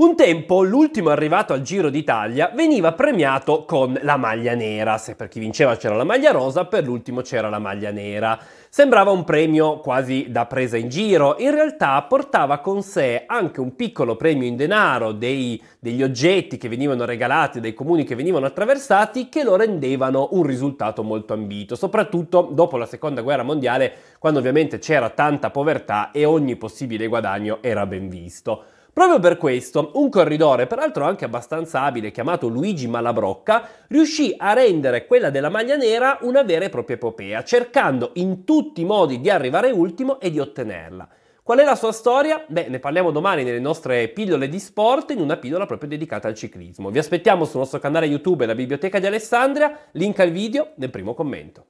Un tempo l'ultimo arrivato al Giro d'Italia veniva premiato con la maglia nera, se per chi vinceva c'era la maglia rosa, per l'ultimo c'era la maglia nera. Sembrava un premio quasi da presa in giro, in realtà portava con sé anche un piccolo premio in denaro dei, degli oggetti che venivano regalati dai comuni che venivano attraversati che lo rendevano un risultato molto ambito, soprattutto dopo la seconda guerra mondiale quando ovviamente c'era tanta povertà e ogni possibile guadagno era ben visto. Proprio per questo, un corridore, peraltro anche abbastanza abile, chiamato Luigi Malabrocca, riuscì a rendere quella della maglia nera una vera e propria epopea, cercando in tutti i modi di arrivare ultimo e di ottenerla. Qual è la sua storia? Beh, ne parliamo domani nelle nostre pillole di sport in una pillola proprio dedicata al ciclismo. Vi aspettiamo sul nostro canale YouTube e La Biblioteca di Alessandria, link al video nel primo commento.